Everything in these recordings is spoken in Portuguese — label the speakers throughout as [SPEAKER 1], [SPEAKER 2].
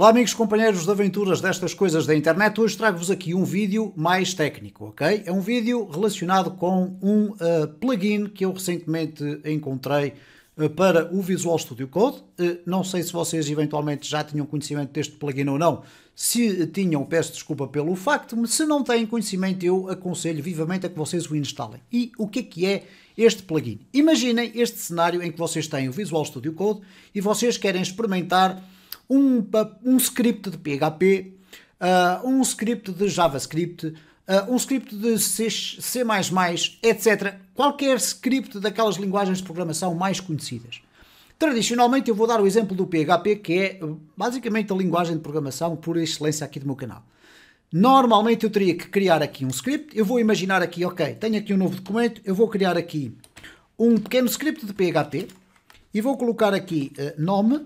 [SPEAKER 1] Olá amigos companheiros de aventuras destas coisas da internet, hoje trago-vos aqui um vídeo mais técnico, ok? É um vídeo relacionado com um uh, plugin que eu recentemente encontrei uh, para o Visual Studio Code. Uh, não sei se vocês eventualmente já tinham conhecimento deste plugin ou não. Se tinham, peço desculpa pelo facto, mas se não têm conhecimento, eu aconselho vivamente a que vocês o instalem. E o que é que é este plugin? Imaginem este cenário em que vocês têm o Visual Studio Code e vocês querem experimentar um, um script de PHP, uh, ah, um script de JavaScript, uh, um script de C, C++, etc. Qualquer script daquelas linguagens de programação mais conhecidas. Tradicionalmente, eu vou dar o exemplo do PHP, que é basicamente a linguagem de programação por excelência aqui do meu canal. Normalmente eu teria que criar aqui um script, eu vou imaginar aqui, ok, tenho aqui um novo documento, eu vou criar aqui um pequeno script de PHP e vou colocar aqui uh, nome,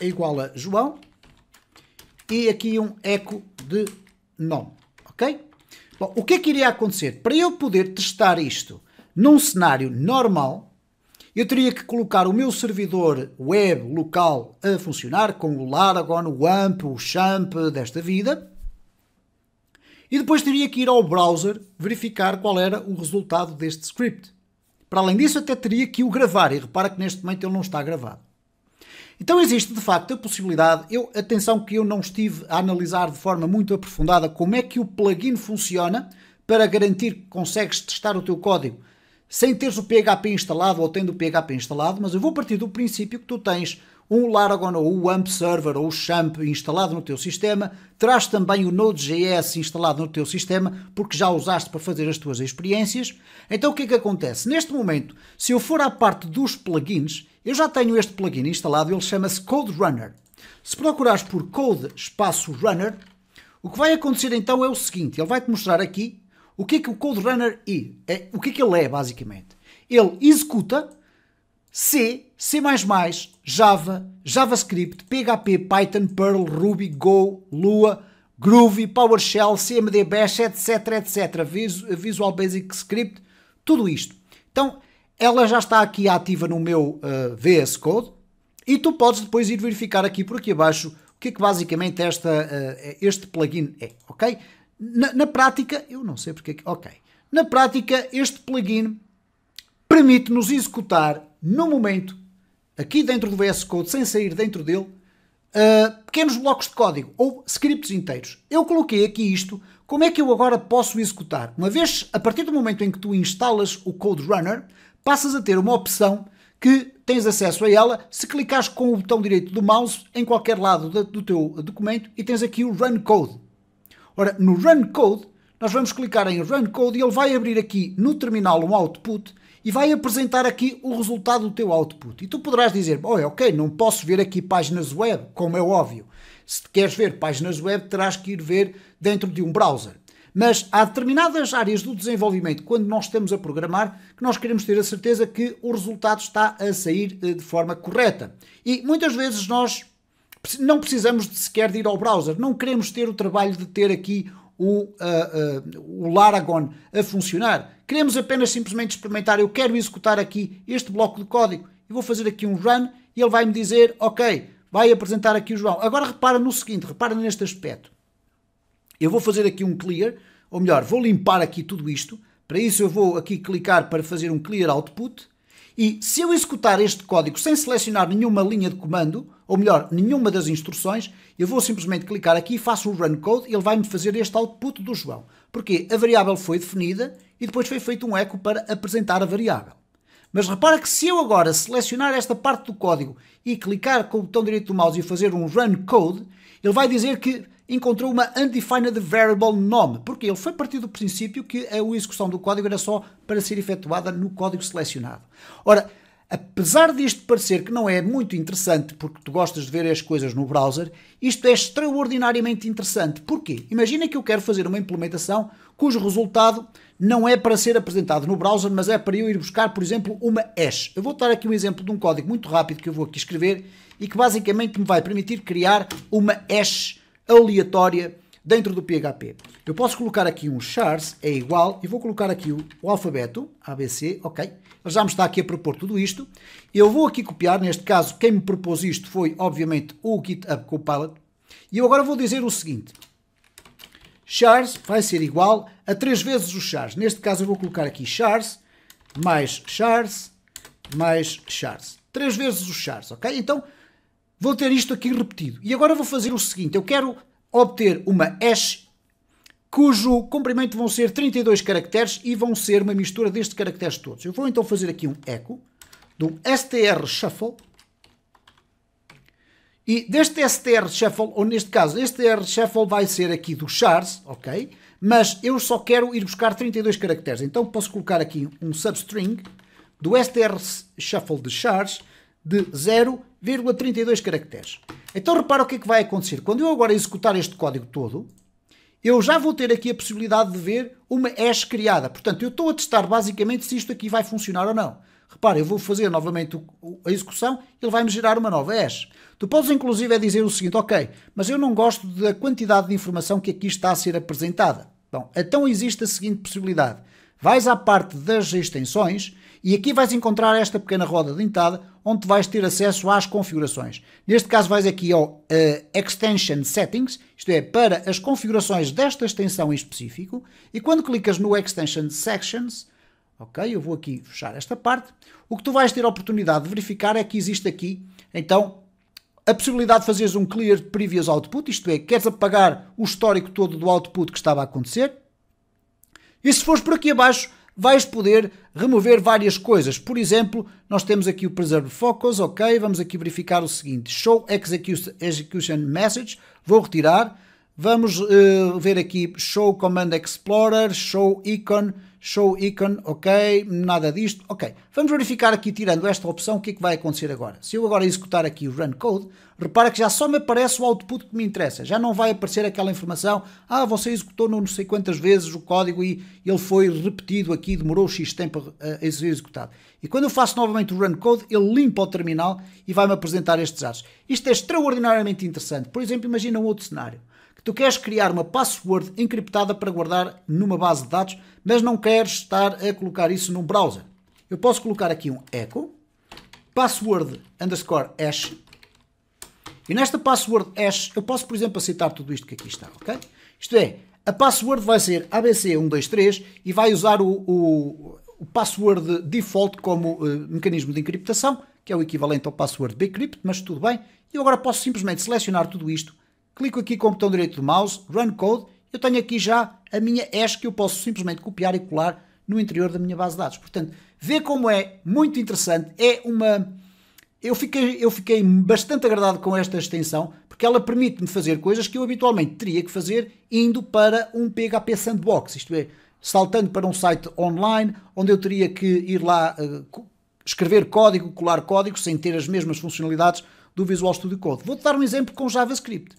[SPEAKER 1] é igual a João e aqui um eco de nome, ok? Bom, o que é que iria acontecer? Para eu poder testar isto num cenário normal, eu teria que colocar o meu servidor web local a funcionar com o Laragon, o AMP, o Champ desta vida. E depois teria que ir ao browser verificar qual era o resultado deste script. Para além disso, até teria que o gravar. E repara que neste momento ele não está gravado. Então existe de facto a possibilidade, eu, atenção que eu não estive a analisar de forma muito aprofundada como é que o plugin funciona para garantir que consegues testar o teu código sem teres o PHP instalado ou tendo o PHP instalado, mas eu vou partir do princípio que tu tens um Laragon ou o AMP Server ou o XAMPP instalado no teu sistema, traz também o Node.js instalado no teu sistema, porque já usaste para fazer as tuas experiências. Então o que é que acontece? Neste momento, se eu for à parte dos plugins, eu já tenho este plugin instalado, ele chama-se Code Runner. Se procurares por Code espaço Runner, o que vai acontecer então é o seguinte, ele vai-te mostrar aqui o que é que o Code Runner é, é o que é que ele é basicamente. Ele executa C, C++, Java, JavaScript, PHP, Python, Perl, Ruby, Go, Lua, Groovy, PowerShell, CMD Bash, etc, etc, Visual Basic Script, tudo isto. Então, ela já está aqui ativa no meu uh, eh, VS Code e tu podes depois ir verificar aqui por aqui abaixo o que é que basicamente esta, uh, este plugin é, ok? Na, na, prática, eu não sei porque é que, ok. Na prática, este plugin permite-nos executar no momento, aqui dentro do VS Code, sem sair dentro dele, uh, pequenos blocos de código ou scripts inteiros. Eu coloquei aqui isto, como é que eu agora posso executar? Uma vez, a partir do momento em que tu instalas o Code Runner, passas a ter uma opção que tens acesso a ela se clicares com o botão direito do mouse em qualquer lado do teu documento e tens aqui o Run Code. Ora, no Run Code, nós vamos clicar em Run Code e ele vai abrir aqui no terminal um output e vai apresentar aqui o resultado do teu output. E tu poderás dizer, olha, ok, não posso ver aqui páginas web, como é óbvio. Se queres ver páginas web, terás que ir ver dentro de um browser. Mas há determinadas áreas do desenvolvimento, quando nós estamos a programar, que nós queremos ter a certeza que o resultado está a sair eh, de forma correta. E muitas vezes nós não precisamos de sequer de ir ao browser, não queremos ter o trabalho de ter aqui o, uh, uh, o Laragon a funcionar Queremos apenas simplesmente experimentar. Eu quero executar aqui este bloco de código e vou fazer aqui um run e ele vai me dizer, ok, vai apresentar aqui o João. Agora repara no seguinte, repara neste aspecto. Eu vou fazer aqui um clear, ou melhor, vou limpar aqui tudo isto. Para isso eu vou aqui clicar para fazer um clear output e se eu executar este código sem selecionar nenhuma linha de comando, ou melhor, nenhuma das instruções, eu vou simplesmente clicar aqui e faço o run code e ele vai-me fazer este output do João. Porque a variável foi definida e depois foi feito um eco para apresentar a variável. Mas repara que se eu agora selecionar esta parte do código e clicar com o botão direito do mouse e fazer um run code, ele vai dizer que encontrou uma undefined variable nome, porque ele foi partido do princípio que a execução do código era só para ser efetuada no código selecionado. Ora, apesar disto parecer que não é muito interessante porque tu gostas de ver as coisas no browser, isto é extraordinariamente interessante. Porquê? Imagina que eu quero fazer uma implementação cujo resultado não é para ser apresentado no browser, mas é para eu ir buscar, por exemplo, uma hash. Eu vou dar aqui um exemplo de um código muito rápido que eu vou aqui escrever e que basicamente me vai permitir criar uma hash aleatória dentro do PHP. Eu posso colocar aqui um chars, é igual, e vou colocar aqui o, o alfabeto, ABC, ok. Ele já me está aqui a propor tudo isto. Eu vou aqui copiar, neste caso, quem me propôs isto foi, obviamente, o GitHub Copilot. E eu agora vou dizer o seguinte. Chars vai ser igual a três vezes o chars. Neste caso, eu vou colocar aqui chars, mais chars, mais chars. Três vezes o chars, ok? Então, Vou ter isto aqui repetido. E agora vou fazer o seguinte: eu quero obter uma hash cujo comprimento vão ser 32 caracteres e vão ser uma mistura destes caracteres todos. Eu vou então fazer aqui um eco de um str shuffle e deste str shuffle, ou neste caso, str shuffle vai ser aqui do chars, ok? Mas eu só quero ir buscar 32 caracteres, então posso colocar aqui um substring do str shuffle de chars de 0,32 caracteres. Então repara o que é que vai acontecer. Quando eu agora executar este código todo, eu já vou ter aqui a possibilidade de ver uma hash criada. Portanto, eu estou a testar basicamente se isto aqui vai funcionar ou não. Repara, eu vou fazer novamente a execução, ele vai-me gerar uma nova hash. Tu podes inclusive é dizer o seguinte, ok, mas eu não gosto da quantidade de informação que aqui está a ser apresentada. Bom, então existe a seguinte possibilidade. Vais à parte das extensões e aqui vais encontrar esta pequena roda dentada onde vais ter acesso às configurações. Neste caso vais aqui ao uh, Extension Settings, isto é, para as configurações desta extensão em específico, e quando clicas no Extension Sections, ok, eu vou aqui fechar esta parte, o que tu vais ter a oportunidade de verificar é que existe aqui, então, a possibilidade de fazeres um Clear Previous Output, isto é, queres apagar o histórico todo do output que estava a acontecer, e se fores por aqui abaixo, vais poder remover várias coisas. Por exemplo, nós temos aqui o Preserve Focus, ok, vamos aqui verificar o seguinte, Show Execution Message, vou retirar, Vamos uh, ver aqui Show Command Explorer, Show Icon, Show Icon, ok, nada disto, ok. Vamos verificar aqui, tirando esta opção, o que é que vai acontecer agora. Se eu agora executar aqui o Run Code, repara que já só me aparece o output que me interessa, já não vai aparecer aquela informação, ah, você executou não sei quantas vezes o código e ele foi repetido aqui, demorou X tempo eh, a ser executado. E quando eu faço novamente o Run Code, ele limpa o terminal e vai-me apresentar estes dados. Isto é extraordinariamente interessante. Por exemplo, imagina um outro cenário que tu queres criar uma password encriptada para guardar numa base de dados, mas não queres estar a colocar isso num browser. Eu posso colocar aqui um echo, password underscore hash, e nesta password hash eu posso, por exemplo, aceitar tudo isto que aqui está, ok? Isto é, a password vai ser ABC123 e vai usar o, o, o password default como uh, mecanismo de encriptação, que é o equivalente ao password bcrypt, mas tudo bem. Eu agora posso simplesmente selecionar tudo isto clico aqui com o botão direito do mouse, Run Code, eu tenho aqui já a minha hash que eu posso simplesmente copiar e colar no interior da minha base de dados. Portanto, vê como é muito interessante, é uma... Eu fiquei, eu fiquei bastante agradado com esta extensão, porque ela permite-me fazer coisas que eu habitualmente teria que fazer indo para um PHP Sandbox, isto é, saltando para um site online, onde eu teria que ir lá uh, escrever código, colar código, sem ter as mesmas funcionalidades do Visual Studio Code. Vou-te dar um exemplo com JavaScript.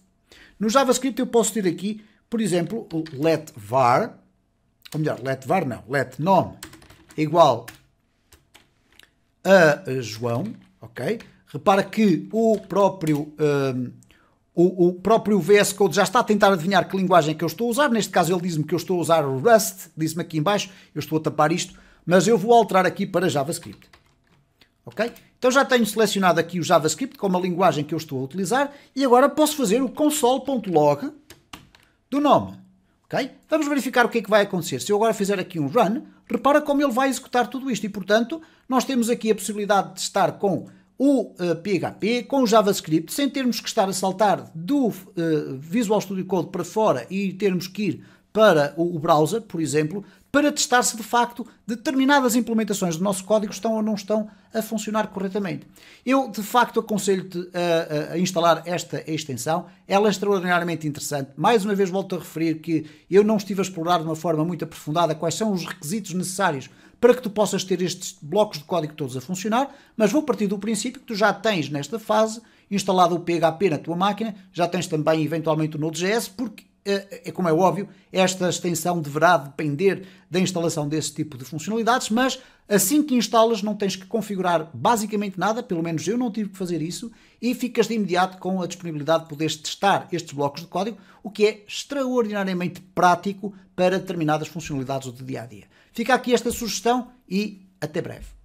[SPEAKER 1] No JavaScript eu posso ter aqui, por exemplo, o let var, ou melhor, let var não, let nome igual a João, ok? Repara que o próprio, um, o, o, próprio VS Code já está a tentar adivinhar que linguagem que eu estou a usar. Neste caso ele diz-me que eu estou a usar o Rust, diz-me aqui embaixo, eu estou a tapar isto, mas eu vou alterar aqui para JavaScript ok? Então já tenho selecionado aqui o JavaScript como a linguagem que eu estou a utilizar e agora posso fazer o console.log do nome, ok? Vamos verificar o que é que vai acontecer. Se eu agora fizer aqui um run, repara como ele vai executar tudo isto e, portanto, nós temos aqui a possibilidade de estar com o uh, eh, PHP com o JavaScript, sem termos que estar a saltar do uh, Visual Studio Code para fora e termos que ir para o browser, por exemplo, para testar se de facto determinadas implementações do nosso código estão ou não estão a funcionar corretamente. Eu de facto aconselho-te a, a, instalar esta extensão, ela é extraordinariamente interessante. Mais uma vez volto a referir que eu não estive a explorar de uma forma muito aprofundada quais são os requisitos necessários para que tu possas ter estes blocos de código todos a funcionar, mas vou partir do princípio que tu já tens nesta fase instalado o PHP na tua máquina, já tens também eventualmente o Node.js, porque é, é como é óbvio, esta extensão deverá depender da instalação desse tipo de funcionalidades, mas assim que instalas não tens que configurar basicamente nada, pelo menos eu não tive que fazer isso, e ficas de imediato com a disponibilidade de poderes testar estes blocos de código, o que é extraordinariamente prático para determinadas funcionalidades do dia a dia. Fica aqui esta sugestão e até breve.